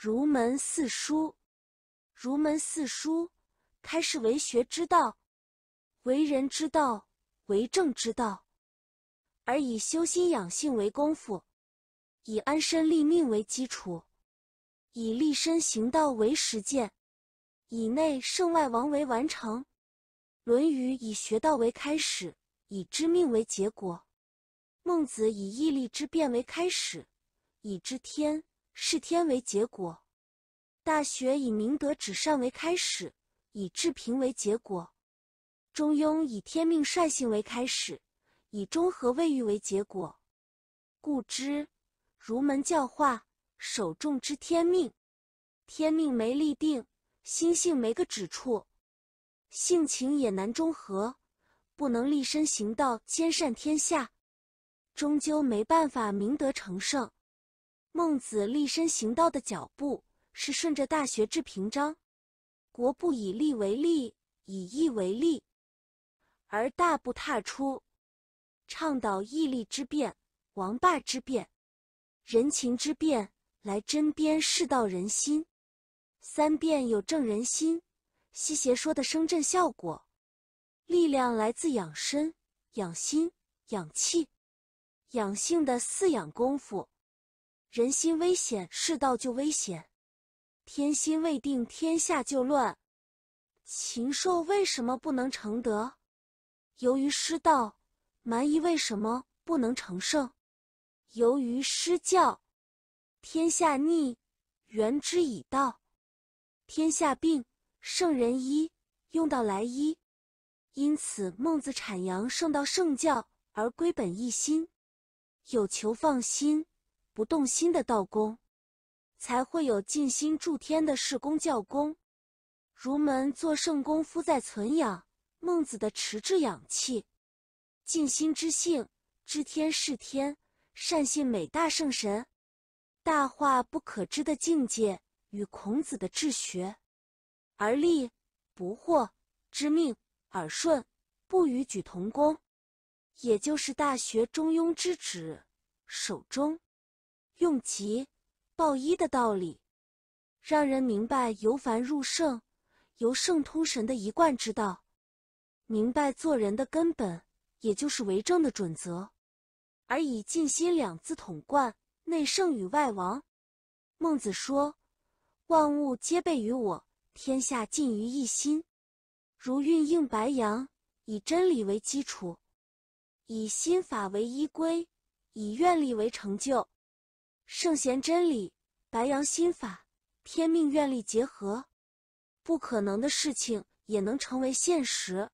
儒门四书，儒门四书，开始为学之道，为人之道，为政之道，而以修心养性为功夫，以安身立命为基础，以立身行道为实践，以内圣外王为完成。《论语》以学道为开始，以知命为结果；《孟子》以义利之辩为开始，以知天。视天为结果，《大学》以明德止善为开始，以治平为结果；《中庸》以天命率性为开始，以中和未欲为结果。故知儒门教化，首重知天命。天命没立定，心性没个止处，性情也难中和，不能立身行道，兼善天下，终究没办法明德成圣。孟子立身行道的脚步是顺着《大学》至平章，国不以利为利，以义为利，而大步踏出，倡导义利之变、王霸之变、人情之变，来针砭世道人心。三变有正人心，西邪说的声震效果，力量来自养身、养心、养气、养性的四养功夫。人心危险，世道就危险；天心未定，天下就乱。禽兽为什么不能成德？由于失道；蛮夷为什么不能成圣？由于失教。天下逆，原之以道；天下病，圣人医，用道来医。因此，孟子阐扬圣道、圣教，而归本一心，有求放心。不动心的道功，才会有尽心助天的事功教功。儒门做圣功，夫在存养。孟子的持志养气，尽心之性，知天是天，善信美大圣神，大化不可知的境界，与孔子的治学，而立不惑知命，耳顺不与举同功，也就是《大学》《中庸》之旨，守中。用“吉报一”的道理，让人明白由凡入圣、由圣通神的一贯之道，明白做人的根本，也就是为政的准则。而以“尽心”两字统贯内圣与外王。孟子说：“万物皆备于我，天下尽于一心。”如运应白羊，以真理为基础，以心法为依归，以愿力为成就。圣贤真理、白羊心法、天命愿力结合，不可能的事情也能成为现实。